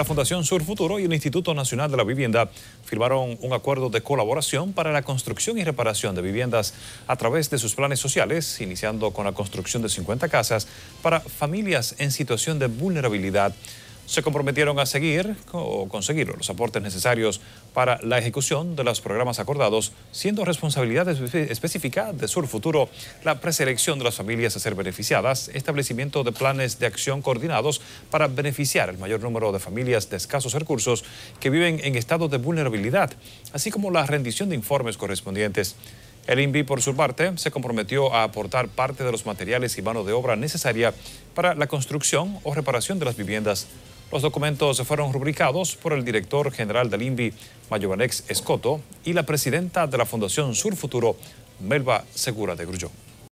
La Fundación Sur Futuro y el Instituto Nacional de la Vivienda firmaron un acuerdo de colaboración para la construcción y reparación de viviendas a través de sus planes sociales, iniciando con la construcción de 50 casas para familias en situación de vulnerabilidad se comprometieron a seguir o conseguir los aportes necesarios para la ejecución de los programas acordados, siendo responsabilidad específica de Sur Futuro la preselección de las familias a ser beneficiadas, establecimiento de planes de acción coordinados para beneficiar el mayor número de familias de escasos recursos que viven en estado de vulnerabilidad, así como la rendición de informes correspondientes. El INVI, por su parte, se comprometió a aportar parte de los materiales y mano de obra necesaria para la construcción o reparación de las viviendas los documentos fueron rubricados por el director general del INVI, Mayobanex Escoto, y la presidenta de la Fundación Sur Futuro, Melba Segura de Grullón.